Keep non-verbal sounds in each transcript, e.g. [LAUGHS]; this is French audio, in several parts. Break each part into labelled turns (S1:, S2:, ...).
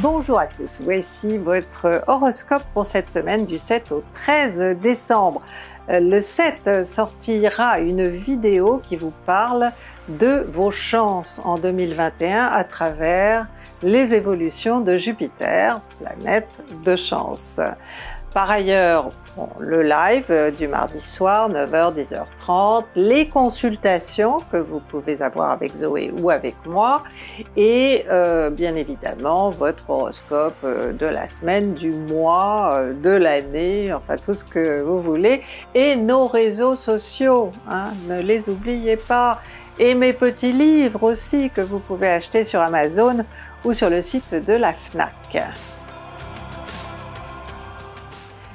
S1: Bonjour à tous, voici votre horoscope pour cette semaine du 7 au 13 décembre. Euh, le 7 sortira une vidéo qui vous parle de vos chances en 2021 à travers les évolutions de Jupiter, planète de chance. Par ailleurs, le live euh, du mardi soir, 9h, 10h30, les consultations que vous pouvez avoir avec Zoé ou avec moi, et euh, bien évidemment votre horoscope euh, de la semaine, du mois, de l'année, enfin tout ce que vous voulez, et nos réseaux sociaux, hein, ne les oubliez pas, et mes petits livres aussi que vous pouvez acheter sur Amazon ou sur le site de la FNAC.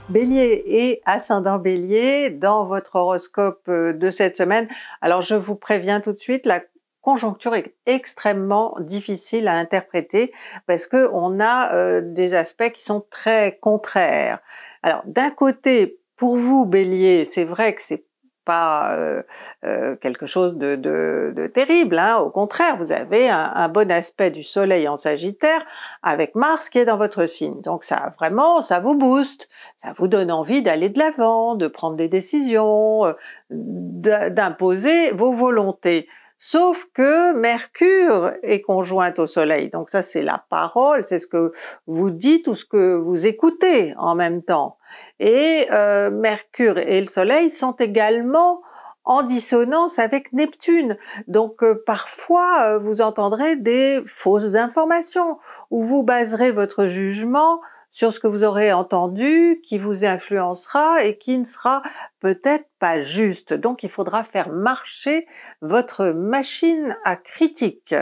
S1: Bélier et ascendant Bélier dans votre horoscope euh, de cette semaine. Alors je vous préviens tout de suite, la conjoncture est extrêmement difficile à interpréter parce que on a euh, des aspects qui sont très contraires. Alors d'un côté, pour vous Bélier, c'est vrai que c'est pas euh, euh, quelque chose de, terrible. Hein. Au contraire, vous avez un, bon aspect du Soleil en Sagittaire avec Mars qui est dans votre signe. Donc ça vraiment, ça vous booste, ça vous donne envie d'aller de l'avant, de prendre des décisions, euh, d'imposer vos volontés. Sauf que Mercure est conjointe au Soleil, donc ça c'est la parole, c'est ce que vous dites ou ce que vous écoutez en même temps. Et euh, Mercure et le Soleil sont également en dissonance avec Neptune. Donc euh, parfois euh, vous entendrez des fausses informations ou vous baserez votre jugement sur ce que vous aurez entendu, qui vous influencera et qui ne sera peut-être pas juste. Donc il faudra faire marcher votre machine à critique.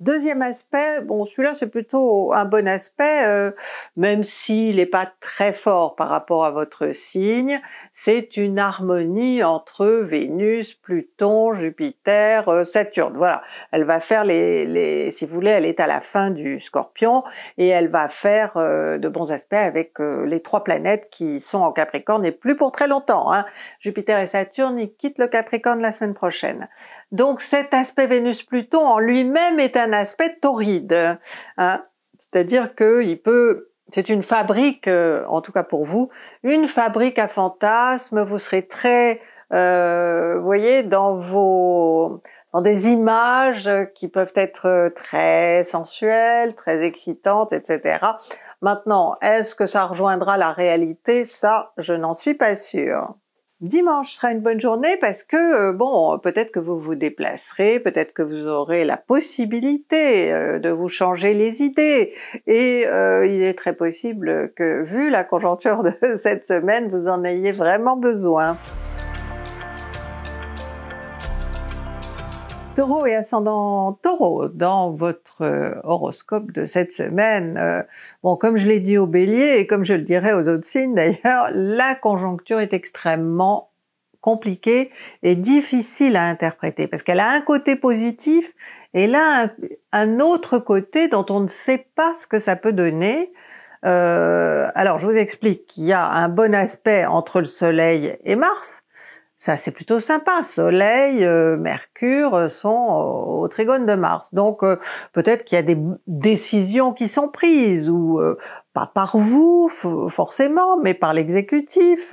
S1: Deuxième aspect, bon, celui-là c'est plutôt un bon aspect, euh, même s'il n'est pas très fort par rapport à votre signe, c'est une harmonie entre Vénus, Pluton, Jupiter, euh, Saturne. Voilà, elle va faire les, si vous voulez, elle est à la fin du Scorpion et elle va faire euh, de bons aspects avec les trois planètes qui sont en Capricorne et plus pour très longtemps. Hein. Jupiter et Saturne, ils quittent le Capricorne la semaine prochaine. Donc cet aspect Vénus-Pluton en lui-même est un aspect torride. Hein. C'est-à-dire qu'il peut... C'est une fabrique, euh, en tout cas pour vous, une fabrique à fantasmes. Vous serez très, euh, vous voyez, dans vos, dans des images qui peuvent être euh, très sensuelles, très excitantes, etc. Maintenant, est-ce que ça rejoindra la réalité Ça, je n'en suis pas sûre. Dimanche sera une bonne journée parce que, euh, bon, peut-être que vous vous déplacerez, peut-être que vous aurez la possibilité euh, de vous changer les idées. Et euh, il est très possible que, vu la conjoncture de [LAUGHS] cette semaine, vous en ayez vraiment besoin. taureau et ascendant taureau dans votre euh, horoscope de cette semaine. Euh, bon, comme je l'ai dit au bélier et comme je le dirai aux autres signes d'ailleurs, la conjoncture est extrêmement compliquée et difficile à interpréter parce qu'elle a un côté positif et là un, autre côté dont on ne sait pas ce que ça peut donner. Euh, alors je vous explique qu'il y a un bon aspect entre le Soleil et Mars, ça c'est plutôt sympa. Soleil, euh, Mercure euh, sont euh, au, trigone de Mars. Donc peut-être qu'il y a des décisions qui sont prises ou pas par vous forcément, mais par l'exécutif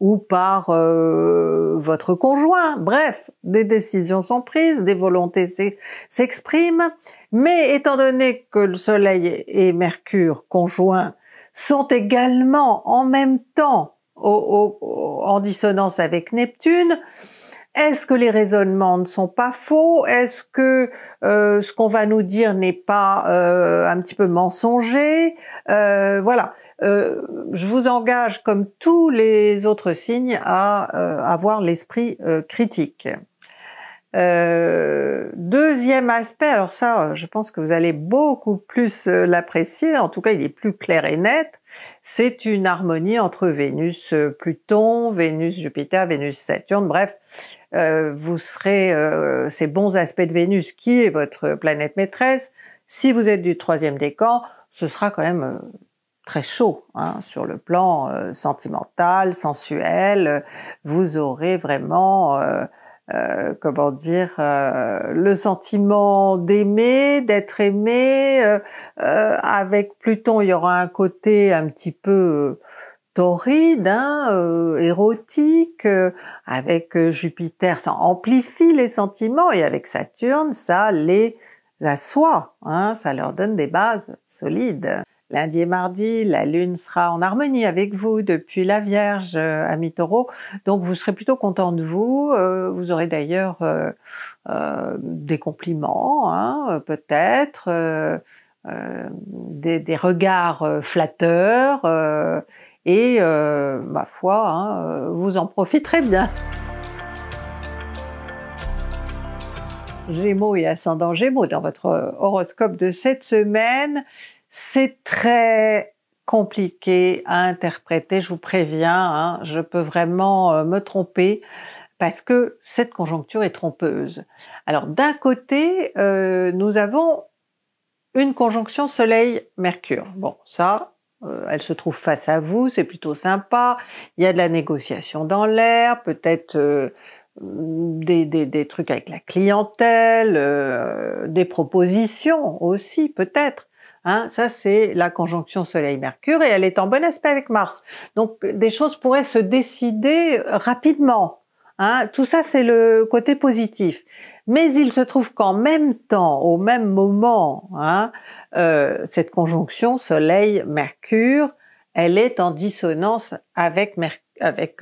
S1: ou par votre conjoint. Bref, des décisions sont prises, des volontés s'expriment, mais étant donné que le Soleil et Mercure conjoints sont également en même temps en dissonance avec Neptune. Est-ce que les raisonnements ne sont pas faux Est-ce que euh, ce qu'on va nous dire n'est pas euh, un petit peu mensonger euh, Voilà. je vous engage, comme tous les autres signes, à avoir l'esprit critique. Euh, deuxième aspect, alors ça, euh, je pense que vous allez beaucoup plus euh, l'apprécier, en tout cas il est plus clair et net, c'est une harmonie entre Vénus-Pluton, Vénus-Jupiter, Vénus-Saturne, bref, vous serez ces bons aspects de Vénus qui est votre planète maîtresse. Si vous êtes du troisième décan, ce sera quand même très chaud hein, sur le plan sentimental, sensuel. Vous aurez vraiment euh, comment dire euh, le sentiment d'aimer, d'être aimé. Euh, avec Pluton, il y aura un côté un petit peu torride, hein, érotique. avec Jupiter, ça amplifie les sentiments et avec Saturne, ça les assoit. Hein, ça leur donne des bases solides. Lundi et mardi, la Lune sera en harmonie avec vous depuis la Vierge à euh, mi-taureau, donc vous serez plutôt content de vous. Euh, vous aurez d'ailleurs euh, des compliments, hein, peut-être, des, regards flatteurs, et ma foi, hein, vous en profiterez bien. Gémeaux et ascendant Gémeaux, dans votre horoscope de cette semaine, c'est très compliqué à interpréter, je vous préviens, hein. je peux vraiment euh, me tromper parce que cette conjoncture est trompeuse. Alors d'un côté, euh, nous avons une conjonction Soleil-Mercure. Bon, ça, euh, elle se trouve face à vous, c'est plutôt sympa. Il y a de la négociation dans l'air, peut-être des, trucs avec la clientèle, des propositions aussi peut-être. Hein, ça, c'est la conjonction Soleil-Mercure et elle est en bon aspect avec Mars. Donc, des choses pourraient se décider rapidement. Hein, tout ça, c'est le côté positif. Mais il se trouve qu'en même temps, au même moment, hein, euh, cette conjonction Soleil-Mercure elle est en dissonance avec,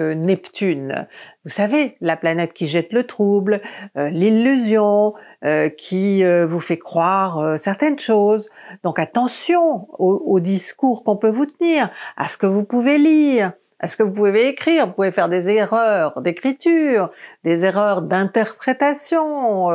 S1: euh, Neptune. Vous savez, la planète qui jette le trouble, euh, l'illusion, euh, qui vous fait croire certaines choses. Donc attention au, discours qu'on peut vous tenir, à ce que vous pouvez lire, à ce que vous pouvez écrire. Vous pouvez faire des erreurs d'écriture, des erreurs d'interprétation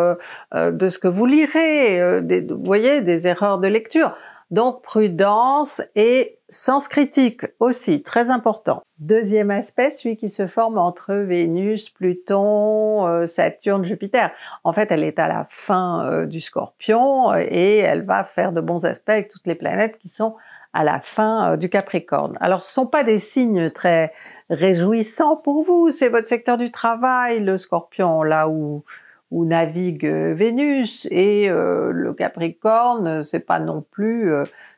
S1: de ce que vous lirez, vous voyez, des erreurs de lecture. Donc prudence et sens critique aussi, très important. Deuxième aspect, celui qui se forme entre Vénus, Pluton, euh, Saturne, Jupiter. En fait, elle est à la fin euh, du scorpion euh, et elle va faire de bons aspects avec toutes les planètes qui sont à la fin du Capricorne. Alors, ce sont pas des signes très réjouissants pour vous. C'est votre secteur du travail, le scorpion, là où où navigue euh, Vénus et euh, le Capricorne, euh, c'est pas non plus,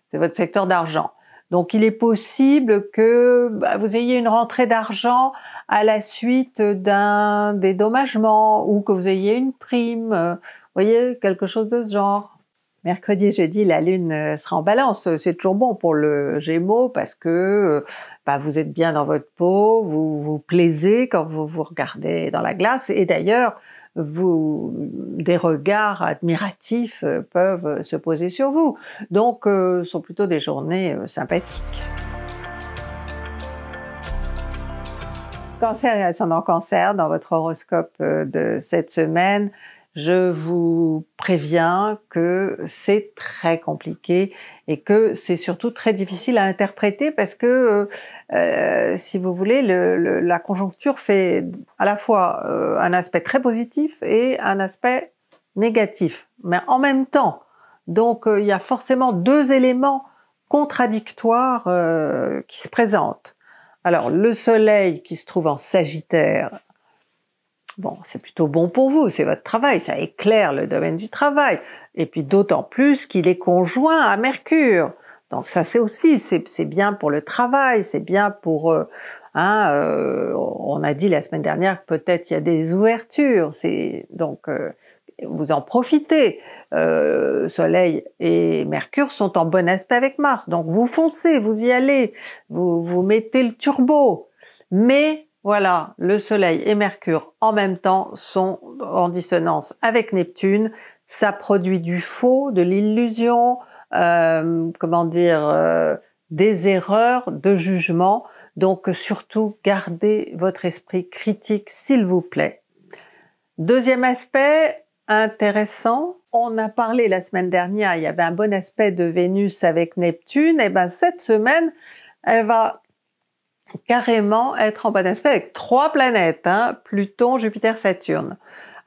S1: c'est votre secteur d'argent. Donc il est possible que bah, vous ayez une rentrée d'argent à la suite d'un dédommagement ou que vous ayez une prime, euh, voyez quelque chose de ce genre. Mercredi et jeudi, la Lune sera en balance. C'est toujours bon pour le Gémeaux parce que bah, vous êtes bien dans votre peau, vous vous plaisez quand vous vous regardez dans la glace. Et d'ailleurs, des regards admiratifs euh, peuvent euh, se poser sur vous. Donc, euh, ce sont plutôt des journées sympathiques. Cancer et ascendant cancer, dans votre horoscope de cette semaine, je vous préviens que c'est très compliqué et que c'est surtout très difficile à interpréter parce que, euh, euh, si vous voulez, la conjoncture fait à la fois euh, un aspect très positif et un aspect négatif, mais en même temps. Donc, il y a forcément deux éléments contradictoires qui se présentent. Alors, le Soleil qui se trouve en Sagittaire Bon, c'est plutôt bon pour vous, c'est votre travail, ça éclaire le domaine du travail. Et puis d'autant plus qu'il est conjoint à Mercure. Donc ça c'est aussi, c'est bien pour le travail, c'est bien pour... Euh, hein, euh, on a dit la semaine dernière peut-être il y a des ouvertures, c'est donc euh, vous en profitez. Euh, Soleil et Mercure sont en bon aspect avec Mars, donc vous foncez, vous y allez, vous, vous mettez le turbo. Mais voilà, le Soleil et Mercure en même temps sont en dissonance avec Neptune. Ça produit du faux, de l'illusion, euh, comment dire, euh, des erreurs de jugement. Donc surtout, gardez votre esprit critique, s'il vous plaît. Deuxième aspect intéressant, on a parlé la semaine dernière, il y avait un bon aspect de Vénus avec Neptune. Et eh ben cette semaine, elle va carrément être en bon aspect avec trois planètes, hein, Pluton, Jupiter, Saturne.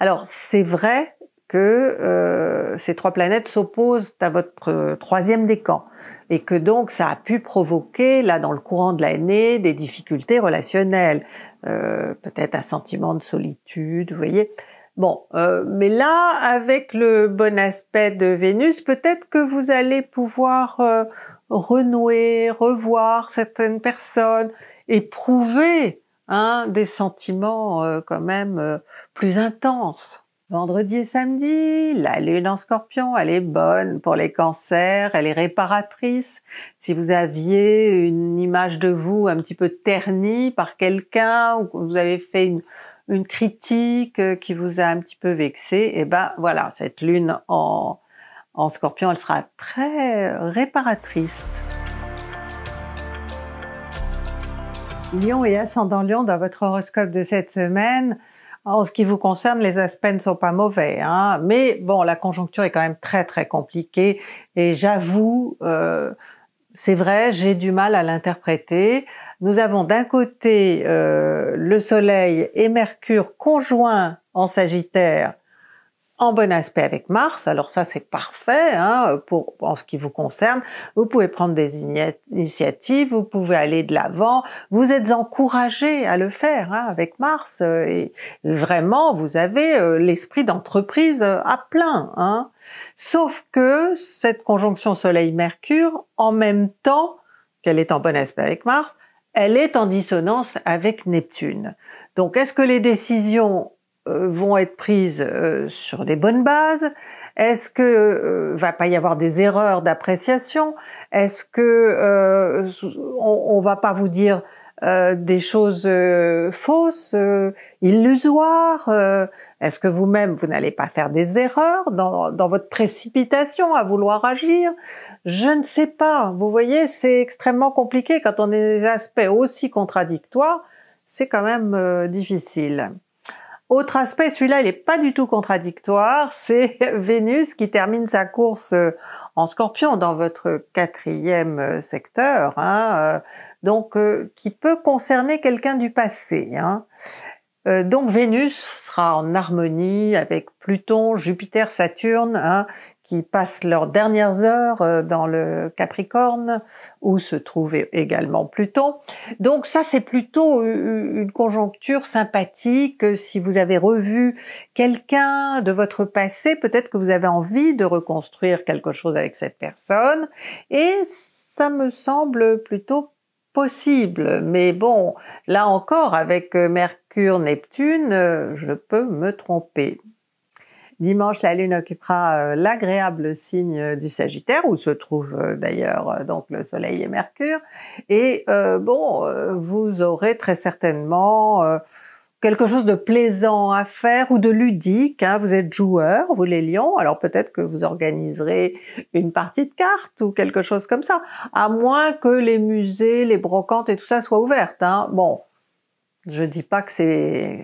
S1: Alors c'est vrai que euh, ces trois planètes s'opposent à votre euh, troisième décan et que donc ça a pu provoquer là dans le courant de l'année des difficultés relationnelles, euh, peut-être un sentiment de solitude, vous voyez. Bon, mais là, avec le bon aspect de Vénus, peut-être que vous allez pouvoir renouer, revoir certaines personnes éprouver hein, des sentiments euh, quand même euh, plus intenses. Vendredi et samedi, la lune en scorpion, elle est bonne pour les cancers, elle est réparatrice. Si vous aviez une image de vous un petit peu ternie par quelqu'un ou que vous avez fait une, critique euh, qui vous a un petit peu vexé, eh ben voilà, cette lune en scorpion, elle sera très réparatrice. Lion et ascendant Lion dans votre horoscope de cette semaine. En ce qui vous concerne, les aspects ne sont pas mauvais, hein. mais bon, la conjoncture est quand même très très compliquée et j'avoue, euh, c'est vrai, j'ai du mal à l'interpréter. Nous avons d'un côté euh, le Soleil et Mercure conjoints en Sagittaire en bon aspect avec Mars, alors ça c'est parfait hein, pour en ce qui vous concerne. Vous pouvez prendre des initiatives, vous pouvez aller de l'avant, vous êtes encouragé à le faire hein, avec Mars euh, et vraiment vous avez euh, l'esprit d'entreprise euh, à plein. Hein. Sauf que cette conjonction Soleil-Mercure, en même temps qu'elle est en bon aspect avec Mars, elle est en dissonance avec Neptune. Donc est-ce que les décisions euh, vont être prises euh, sur des bonnes bases Est-ce que euh, va pas y avoir des erreurs d'appréciation Est-ce que on, va pas vous dire des choses fausses, illusoires Est-ce que vous-même vous n'allez pas faire des erreurs dans, dans votre précipitation à vouloir agir Je ne sais pas. Vous voyez, c'est extrêmement compliqué quand on a des aspects aussi contradictoires. C'est quand même difficile. Autre aspect, celui-là, il n'est pas du tout contradictoire, [LAUGHS] c'est Vénus qui termine sa course euh, en scorpion dans votre quatrième euh, secteur, hein, euh, donc qui peut concerner quelqu'un du passé. Hein. Euh, donc Vénus sera en harmonie avec Pluton, Jupiter, Saturne, hein, qui passent leurs dernières heures euh, dans le Capricorne, où se trouve également Pluton. Donc ça, c'est plutôt une conjoncture sympathique. Si vous avez revu quelqu'un de votre passé, peut-être que vous avez envie de reconstruire quelque chose avec cette personne. Et ça me semble plutôt possible. Mais bon, là encore, avec euh, Mercure, Neptune, euh, je peux me tromper. Dimanche, la Lune occupera euh, l'agréable signe du Sagittaire, où se trouvent d'ailleurs donc le Soleil et Mercure. Et bon, vous aurez très certainement quelque chose de plaisant à faire ou de ludique. Hein. Vous êtes joueur, vous les lions, alors peut-être que vous organiserez une partie de cartes ou quelque chose comme ça, à moins que les musées, les brocantes et tout ça soient ouvertes. Hein. Bon, je dis pas que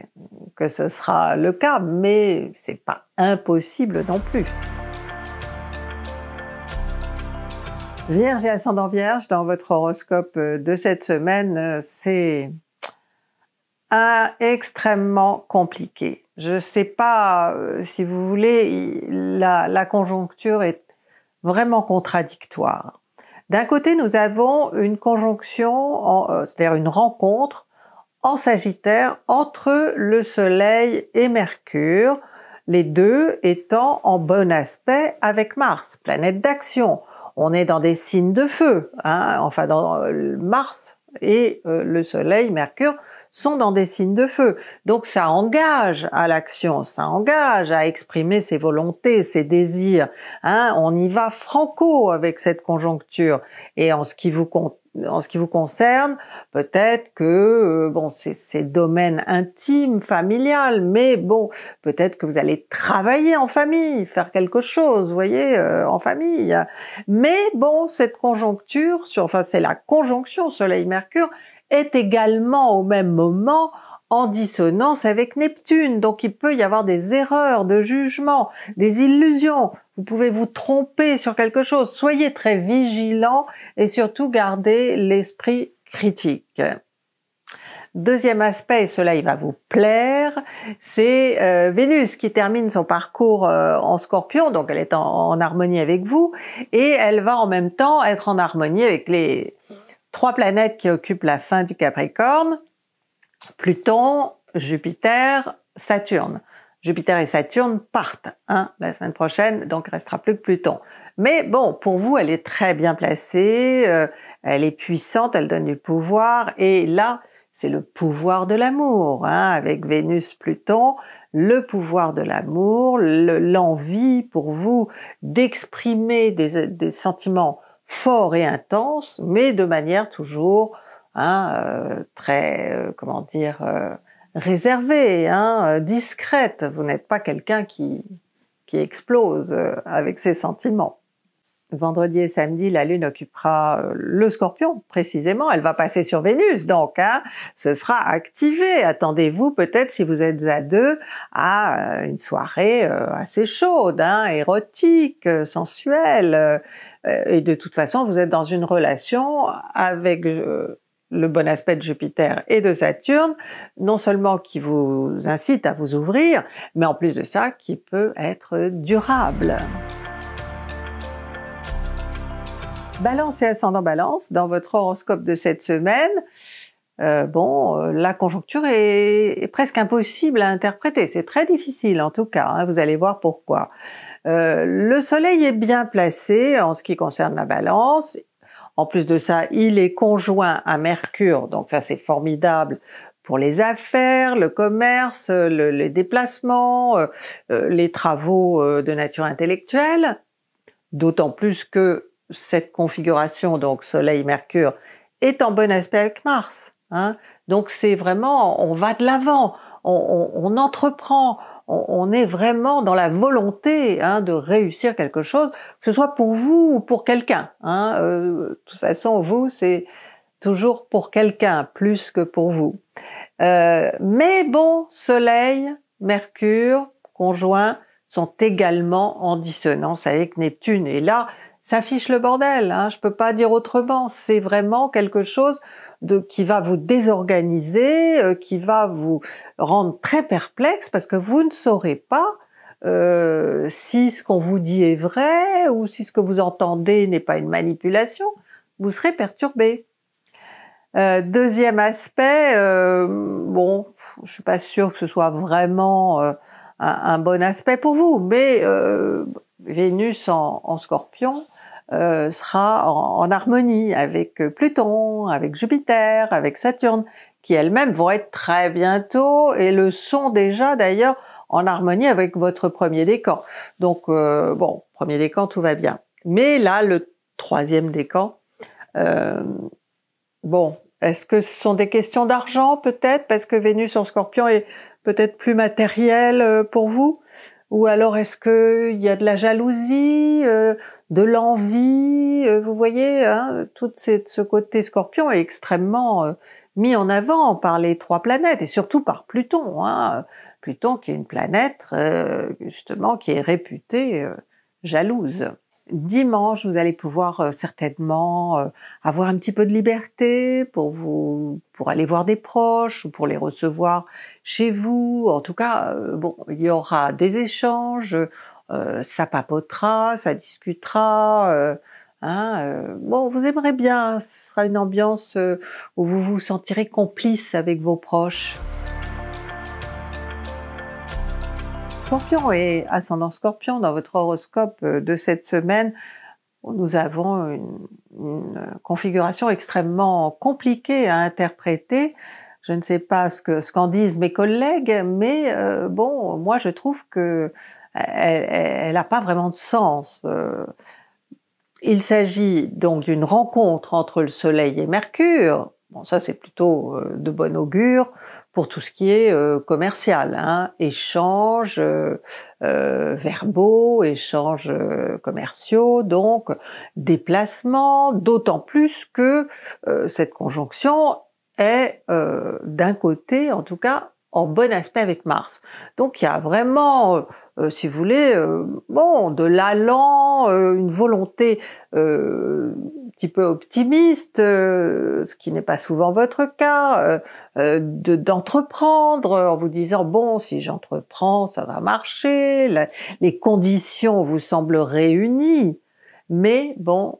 S1: que ce sera le cas, mais c'est pas impossible non plus. Vierge et ascendant Vierge, dans votre horoscope de cette semaine, c'est extrêmement compliqué. Je ne sais pas, euh, si vous voulez, la, conjoncture est vraiment contradictoire. D'un côté, nous avons une conjonction, euh, c'est-à-dire une rencontre en Sagittaire entre le Soleil et Mercure, les deux étant en bon aspect avec Mars, planète d'action. On est dans des signes de feu, hein, enfin dans euh, Mars et euh, le Soleil, Mercure, sont dans des signes de feu. Donc ça engage à l'action, ça engage à exprimer ses volontés, ses désirs. Hein, on y va franco avec cette conjoncture. Et en ce qui vous, compte, en ce qui vous concerne, peut-être que euh, bon, c'est domaine intime, familial, mais bon, peut-être que vous allez travailler en famille, faire quelque chose, vous voyez, euh, en famille. Mais bon, cette conjoncture, enfin c'est la conjonction Soleil-Mercure, est également au même moment en dissonance avec Neptune. Donc il peut y avoir des erreurs de jugement, des illusions. Vous pouvez vous tromper sur quelque chose. Soyez très vigilant et surtout gardez l'esprit critique. Deuxième aspect, et cela il va vous plaire, c'est euh, Vénus qui termine son parcours euh, en scorpion, donc elle est en, harmonie avec vous, et elle va en même temps être en harmonie avec les trois planètes qui occupent la fin du Capricorne, Pluton, Jupiter, Saturne. Jupiter et Saturne partent hein, la semaine prochaine, donc il restera plus que Pluton. Mais bon, pour vous, elle est très bien placée, euh, elle est puissante, elle donne du pouvoir, et là, c'est le pouvoir de l'amour, hein, avec Vénus, Pluton, le pouvoir de l'amour, l'envie pour vous d'exprimer des, sentiments forts et intenses, mais de manière toujours hein, euh, très, euh, comment dire, réservée, hein, euh, discrète. Vous n'êtes pas quelqu'un qui, qui explose euh, avec ses sentiments. Vendredi et samedi, la Lune occupera euh, le Scorpion, précisément. Elle va passer sur Vénus, donc hein, ce sera activé. Attendez-vous peut-être, si vous êtes à deux, à une soirée assez chaude, hein, érotique, sensuelle. Et de toute façon, vous êtes dans une relation avec le bon aspect de Jupiter et de Saturne, non seulement qui vous incite à vous ouvrir, mais en plus de ça, qui peut être durable. Balance et ascendant balance, dans votre horoscope de cette semaine, euh, bon, euh, la conjoncture est, presque impossible à interpréter, c'est très difficile en tout cas, hein, vous allez voir pourquoi. Euh, le soleil est bien placé en ce qui concerne la balance, en plus de ça, il est conjoint à Mercure, donc ça c'est formidable pour les affaires, le commerce, les déplacements, euh, euh, les travaux euh, de nature intellectuelle. D'autant plus que cette configuration, donc Soleil-Mercure, est en bon aspect avec Mars. Hein. Donc c'est vraiment, on va de l'avant, on entreprend, on, est vraiment dans la volonté hein, de réussir quelque chose, que ce soit pour vous ou pour quelqu'un. Hein. Euh, de toute façon, vous, c'est toujours pour quelqu'un plus que pour vous. Euh, mais bon, Soleil, Mercure, conjoint, sont également en dissonance avec Neptune. Et là, ça fiche le bordel, hein, je ne peux pas dire autrement. C'est vraiment quelque chose de, qui va vous désorganiser, euh, qui va vous rendre très perplexe parce que vous ne saurez pas euh, si ce qu'on vous dit est vrai ou si ce que vous entendez n'est pas une manipulation, vous serez perturbé. Euh, deuxième aspect, euh, bon, je suis pas sûre que ce soit vraiment euh, un, un, bon aspect pour vous, mais euh, Vénus en, en Scorpion, euh, sera en, harmonie avec euh, Pluton, avec Jupiter, avec Saturne, qui elles-mêmes vont être très bientôt et le sont déjà d'ailleurs en harmonie avec votre premier décan. Donc euh, bon, premier décan, tout va bien. Mais là, le troisième décan, bon, est-ce que ce sont des questions d'argent peut-être parce que Vénus en Scorpion est peut-être plus matérielle pour vous Ou alors est-ce qu'il y a de la jalousie de l'envie, euh, vous voyez, hein, tout ce côté scorpion est extrêmement euh, mis en avant par les trois planètes, et surtout par Pluton. Hein. Pluton qui est une planète, euh, justement, qui est réputée jalouse. Dimanche, vous allez pouvoir certainement avoir un petit peu de liberté pour vous, pour aller voir des proches ou pour les recevoir chez vous. En tout cas, bon, il y aura des échanges. Euh, ça papotera, ça discutera. Euh, hein, euh, bon, vous aimerez bien. ce sera une ambiance où vous vous sentirez complice avec vos proches. Scorpion et ascendant Scorpion dans votre horoscope de cette semaine, nous avons une, configuration extrêmement compliquée à interpréter. Je ne sais pas ce que ce qu'en disent mes collègues, mais bon, moi je trouve que elle n'a pas vraiment de sens. Euh. il s'agit donc d'une rencontre entre le Soleil et Mercure. Bon, ça c'est plutôt euh, de bon augure pour tout ce qui est euh, commercial, hein, échanges verbaux, échanges commerciaux, donc déplacements, d'autant plus que cette conjonction est d'un côté, en tout cas, en bon aspect avec Mars. Donc il y a vraiment, euh, euh, si vous voulez, euh, bon, de l'allant, une volonté un petit peu optimiste, ce qui n'est pas souvent votre cas, d'entreprendre en vous disant bon, si j'entreprends, ça va marcher, les conditions vous semblent réunies. Mais bon,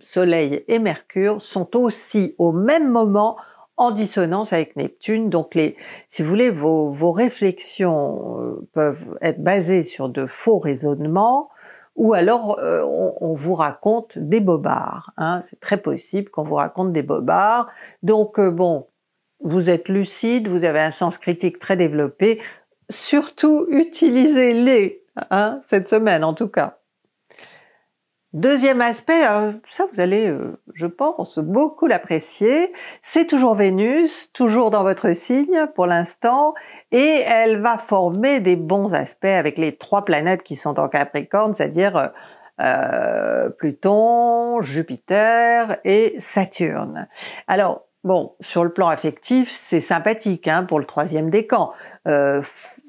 S1: Soleil et Mercure sont aussi au même moment en dissonance avec Neptune. Donc, les, si vous voulez, vos, vos réflexions euh, peuvent être basées sur de faux raisonnements ou alors euh, on, vous raconte des bobards. Hein. C'est très possible qu'on vous raconte des bobards. Donc, euh, bon, vous êtes lucide, vous avez un sens critique très développé. Surtout, utilisez-les, hein, cette semaine en tout cas. Deuxième aspect, hein, ça vous allez, euh, je pense, beaucoup l'apprécier, c'est toujours Vénus, toujours dans votre signe pour l'instant, et elle va former des bons aspects avec les trois planètes qui sont en Capricorne, c'est-à-dire euh, euh, Pluton, Jupiter et Saturne. Alors, Bon, sur le plan affectif, c'est sympathique hein, pour le troisième décan. Euh,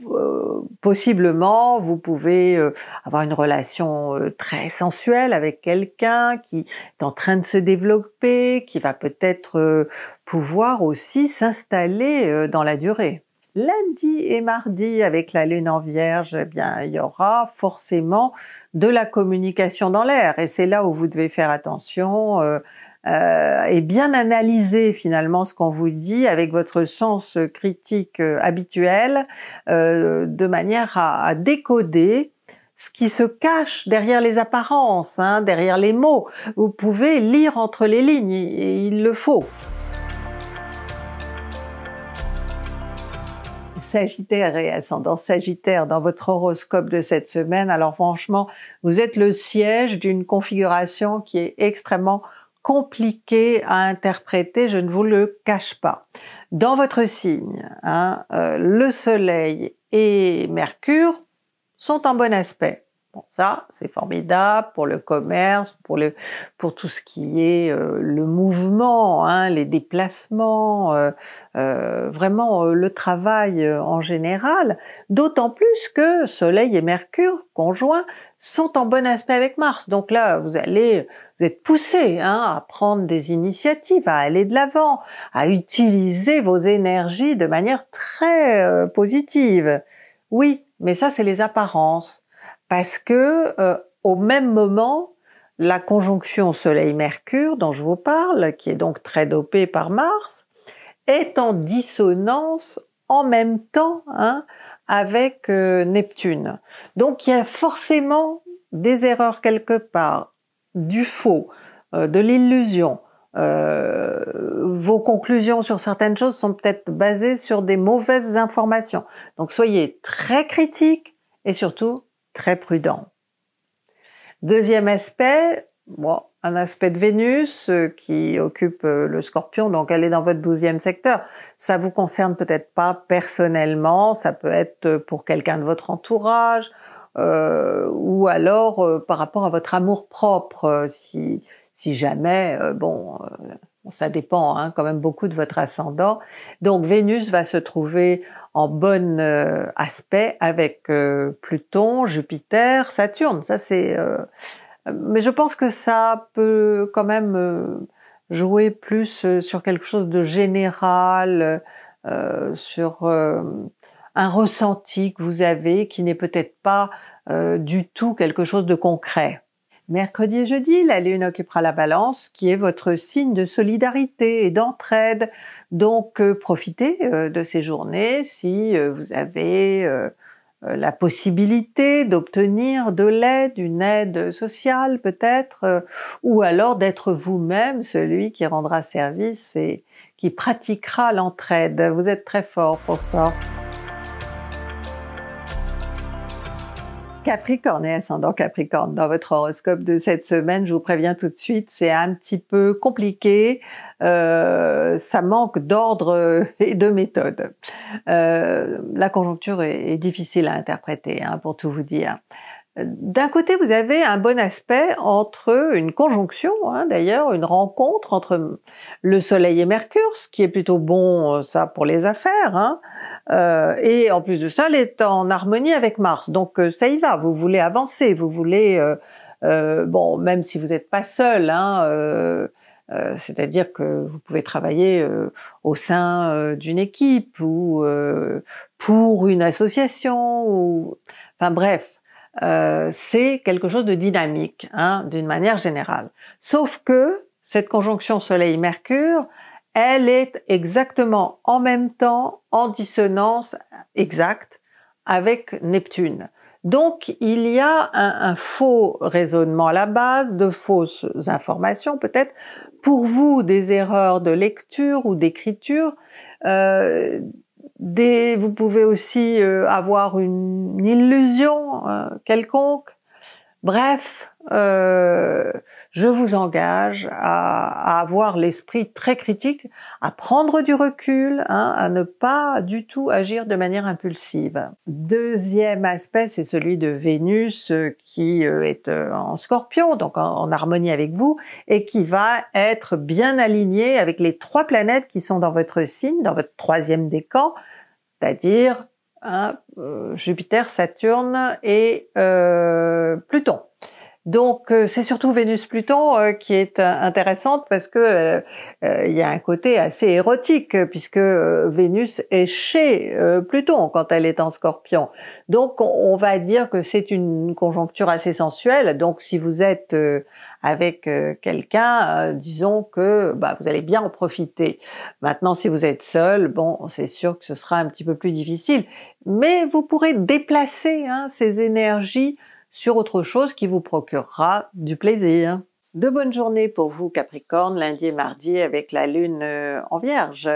S1: euh, possiblement, vous pouvez euh, avoir une relation très sensuelle avec quelqu'un qui est en train de se développer, qui va peut-être pouvoir aussi s'installer dans la durée. Lundi et mardi, avec la lune en vierge, eh bien, il y aura forcément de la communication dans l'air. Et c'est là où vous devez faire attention euh, et bien analyser finalement ce qu'on vous dit avec votre sens critique euh, habituel, euh, de manière à, décoder ce qui se cache derrière les apparences, hein, derrière les mots. Vous pouvez lire entre les lignes, et il le faut. Sagittaire et ascendant Sagittaire dans votre horoscope de cette semaine, alors franchement, vous êtes le siège d'une configuration qui est extrêmement compliqué à interpréter, je ne vous le cache pas. Dans votre signe, hein, euh, le Soleil et Mercure sont en bon aspect. Bon, ça, c'est formidable pour le commerce, pour, le, pour tout ce qui est euh, le mouvement, hein, les déplacements, euh, euh, vraiment le travail en général. D'autant plus que Soleil et Mercure conjoints sont en bon aspect avec Mars. Donc là, vous allez, vous êtes poussé hein, à prendre des initiatives, à aller de l'avant, à utiliser vos énergies de manière très positive. Oui, mais ça, c'est les apparences parce que euh, au même moment, la conjonction Soleil-Mercure dont je vous parle, qui est donc très dopée par Mars, est en dissonance en même temps hein, avec euh, Neptune. Donc il y a forcément des erreurs quelque part, du faux, euh, de l'illusion. Euh, vos conclusions sur certaines choses sont peut-être basées sur des mauvaises informations. Donc soyez très critiques et surtout très prudent. Deuxième aspect, bon, un aspect de Vénus euh, qui occupe euh, le scorpion, donc elle est dans votre douzième secteur. Ça vous concerne peut-être pas personnellement, ça peut être euh, pour quelqu'un de votre entourage, ou alors par rapport à votre amour propre, si, si jamais, bon, ça dépend hein, quand même beaucoup de votre ascendant. Donc Vénus va se trouver en bon euh, aspect avec euh, Pluton, Jupiter, Saturne. Ça c'est. Euh, mais je pense que ça peut quand même jouer plus sur quelque chose de général, sur un ressenti que vous avez qui n'est peut-être pas du tout quelque chose de concret. Mercredi et jeudi, la Lune occupera la balance qui est votre signe de solidarité et d'entraide. Donc euh, profitez euh, de ces journées si euh, vous avez la possibilité d'obtenir de l'aide, une aide sociale peut-être, ou alors d'être vous-même celui qui rendra service et qui pratiquera l'entraide. Vous êtes très fort pour ça. Capricorne, et ascendant hein, Capricorne, dans votre horoscope de cette semaine, je vous préviens tout de suite, c'est un petit peu compliqué, euh, ça manque d'ordre euh, et de méthode. Euh, la conjoncture est, difficile à interpréter, hein, pour tout vous dire. D'un côté, vous avez un bon aspect entre une conjonction, hein, d'ailleurs, une rencontre entre le Soleil et Mercure, ce qui est plutôt bon, euh, ça, pour les affaires. Hein, euh, et en plus de ça, elle est en harmonie avec Mars. Donc euh, ça y va, vous voulez avancer, vous voulez... bon, même si vous n'êtes pas seul, hein, c'est-à-dire que vous pouvez travailler au sein d'une équipe ou pour une association, ou... enfin bref, euh, c'est quelque chose de dynamique, hein, d'une manière générale. Sauf que cette conjonction Soleil-Mercure, elle est exactement en même temps, en dissonance exacte avec Neptune. Donc il y a un, faux raisonnement à la base, de fausses informations peut-être, pour vous des erreurs de lecture ou d'écriture, euh, des, vous pouvez aussi euh, avoir une, une illusion euh, quelconque. Bref, euh, je vous engage à, avoir l'esprit très critique, à prendre du recul, hein, à ne pas du tout agir de manière impulsive. Deuxième aspect, c'est celui de Vénus euh, qui euh, est en scorpion, donc en, harmonie avec vous, et qui va être bien aligné avec les trois planètes qui sont dans votre signe, dans votre troisième décan, c'est-à-dire Hein, euh, Jupiter, Saturne et euh, Pluton. Donc euh, c'est surtout Vénus-Pluton qui est intéressante parce que il y a un côté assez érotique puisque Vénus est chez Pluton quand elle est en Scorpion. Donc on va dire que c'est une conjoncture assez sensuelle. Donc si vous êtes avec euh, quelqu'un, euh, disons que bah, vous allez bien en profiter. Maintenant, si vous êtes seul, bon, c'est sûr que ce sera un petit peu plus difficile, mais vous pourrez déplacer hein, ces énergies sur autre chose qui vous procurera du plaisir. De bonnes journées pour vous Capricorne, lundi et mardi avec la lune euh, en vierge.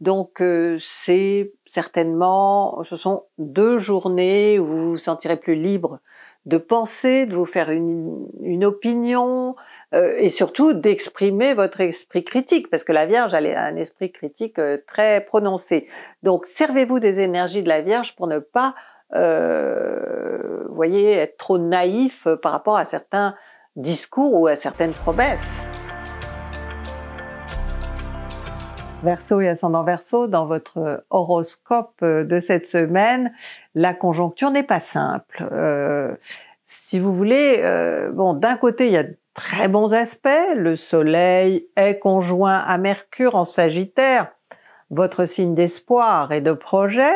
S1: Donc c'est certainement, ce sont deux journées où vous vous sentirez plus libre de penser, de vous faire une, opinion euh, et surtout d'exprimer votre esprit critique parce que la Vierge elle a un esprit critique euh, très prononcé. Donc servez-vous des énergies de la Vierge pour ne pas euh, voyez être trop naïf par rapport à certains discours ou à certaines promesses. Verso et ascendant Verseau, dans votre euh, horoscope euh, de cette semaine, la conjoncture n'est pas simple. Euh, si vous voulez, bon, d'un côté, il y a de très bons aspects. Le Soleil est conjoint à Mercure en Sagittaire, votre signe d'espoir et de projet.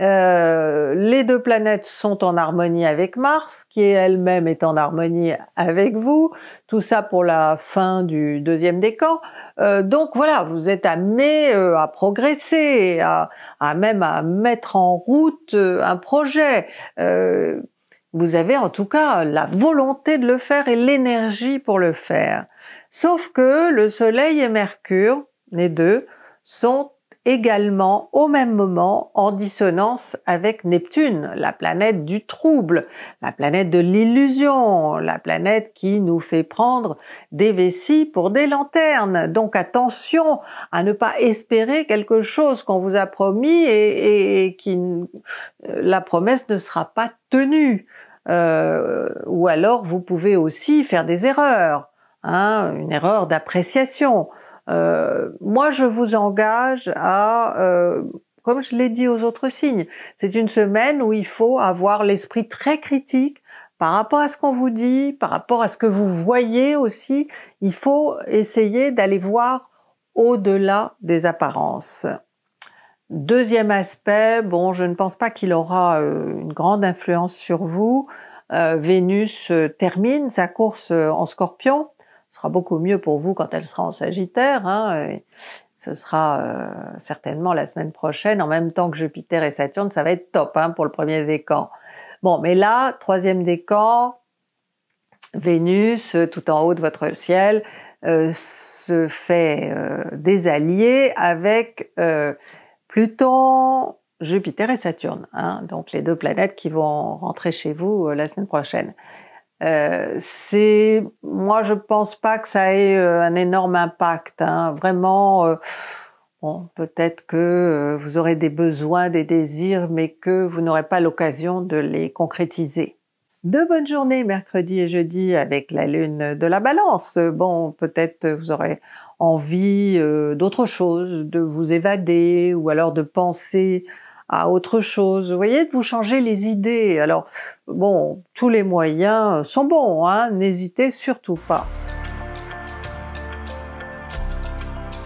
S1: Euh, les deux planètes sont en harmonie avec Mars, qui elle-même est en harmonie avec vous. Tout ça pour la fin du deuxième décan. Euh, donc voilà, vous êtes amené euh, à progresser, à, à, même à mettre en route un projet. vous avez en tout cas la volonté de le faire et l'énergie pour le faire. Sauf que le Soleil et Mercure, les deux, sont également au même moment en dissonance avec Neptune, la planète du trouble, la planète de l'illusion, la planète qui nous fait prendre des vessies pour des lanternes. Donc attention à ne pas espérer quelque chose qu'on vous a promis et, et, qui euh, la promesse ne sera pas tenue. Euh, ou alors vous pouvez aussi faire des erreurs, hein, une erreur d'appréciation. Euh, moi, je vous engage à euh, comme je l'ai dit aux autres signes, c'est une semaine où il faut avoir l'esprit très critique par rapport à ce qu'on vous dit, par rapport à ce que vous voyez aussi. Il faut essayer d'aller voir au-delà des apparences. Deuxième aspect, bon, je ne pense pas qu'il aura euh, une grande influence sur vous. Vénus termine sa course en scorpion, sera beaucoup mieux pour vous quand elle sera en Sagittaire. Hein, ce sera euh, certainement la semaine prochaine, en même temps que Jupiter et Saturne, ça va être top hein, pour le premier décan. Bon, mais là, troisième décan, Vénus, euh, tout en haut de votre ciel, euh, se fait des désallier avec Pluton, Jupiter et Saturne, hein. donc les deux planètes qui vont rentrer chez vous la semaine prochaine. Euh, c'est, moi, je pense pas que ça ait euh, un énorme impact. Hein. Vraiment, euh, bon, peut-être que vous aurez des besoins, des désirs, mais que vous n'aurez pas l'occasion de les concrétiser. Deux bonnes journées mercredi et jeudi avec la lune de la balance. Bon, peut-être vous aurez envie d'autre chose, de vous évader ou alors de penser à autre chose. Vous voyez, vous changer les idées. Alors, bon, tous les moyens sont bons, hein, n'hésitez surtout pas.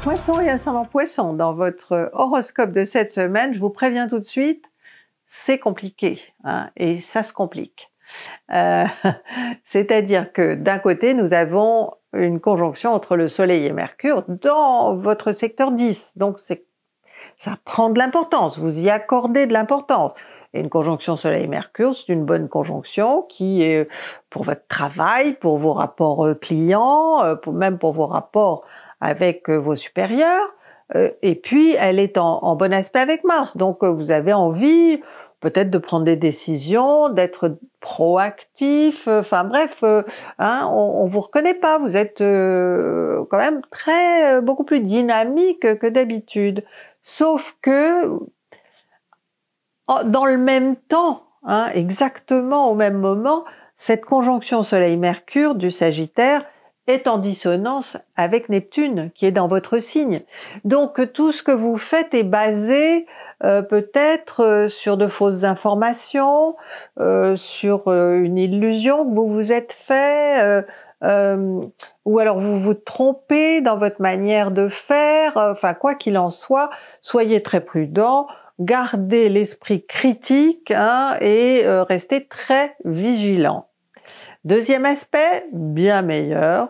S1: Poisson et ascendant poisson, dans votre horoscope de cette semaine, je vous préviens tout de suite, c'est compliqué, hein, et ça se complique. Euh, [LAUGHS] c'est-à-dire que d'un côté, nous avons une conjonction entre le Soleil et Mercure dans votre secteur 10, donc c'est ça prend de l'importance, vous y accordez de l'importance. Et une conjonction Soleil-Mercure, c'est une bonne conjonction qui est euh, pour votre travail, pour vos rapports euh, clients, euh, pour, même pour vos rapports avec vos supérieurs. Et puis, elle est en, bon aspect avec Mars. Donc, vous avez envie peut-être de prendre des décisions, d'être proactif, enfin bref, hein, on, ne vous reconnaît pas, vous êtes quand même très beaucoup plus dynamique que d'habitude. Sauf que, oh, dans le même temps, hein, exactement au même moment, cette conjonction Soleil-Mercure du Sagittaire est en dissonance avec Neptune qui est dans votre signe. Donc tout ce que vous faites est basé euh, peut-être euh, sur de fausses informations, euh, sur une illusion que vous vous êtes fait, ou alors vous vous trompez dans votre manière de faire euh, enfin, quoi qu'il en soit, soyez très prudent, gardez l'esprit critique hein, et euh, restez très vigilant. Deuxième aspect, bien meilleur,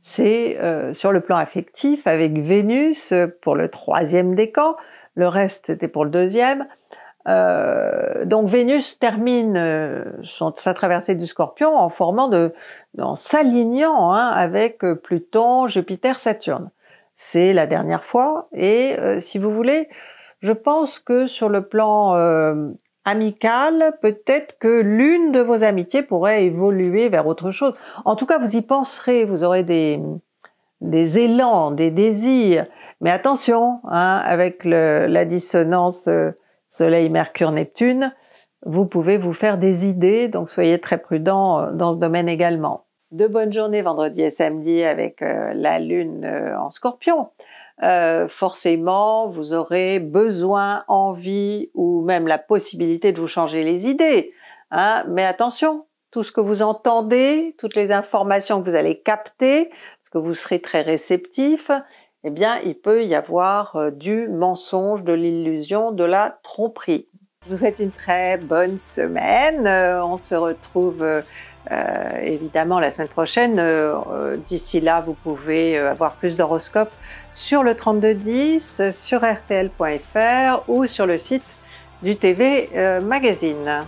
S1: c'est euh, sur le plan affectif avec Vénus pour le troisième décan, le reste était pour le deuxième. donc Vénus termine sa traversée du Scorpion en formant s'alignant hein, avec Pluton, Jupiter, Saturne c'est la dernière fois. Et euh, si vous voulez, je pense que sur le plan euh, amical, peut-être que l'une de vos amitiés pourrait évoluer vers autre chose. En tout cas, vous y penserez, vous aurez des, des élans, des désirs. Mais attention, hein, avec la dissonance euh, Soleil-Mercure-Neptune, vous pouvez vous faire des idées, donc soyez très prudent dans ce domaine également de bonnes journées vendredi et samedi avec euh, la lune euh, en scorpion. Euh, forcément, vous aurez besoin, envie ou même la possibilité de vous changer les idées. Hein. Mais attention, tout ce que vous entendez, toutes les informations que vous allez capter, parce que vous serez très réceptif, eh bien, il peut y avoir du mensonge, de l'illusion, de la tromperie. vous souhaite une très bonne semaine. on se retrouve euh, évidemment, la semaine prochaine, euh, euh, d'ici là, vous pouvez avoir plus d'horoscopes sur le 3210, sur rtl.fr ou sur le site du TV Magazine.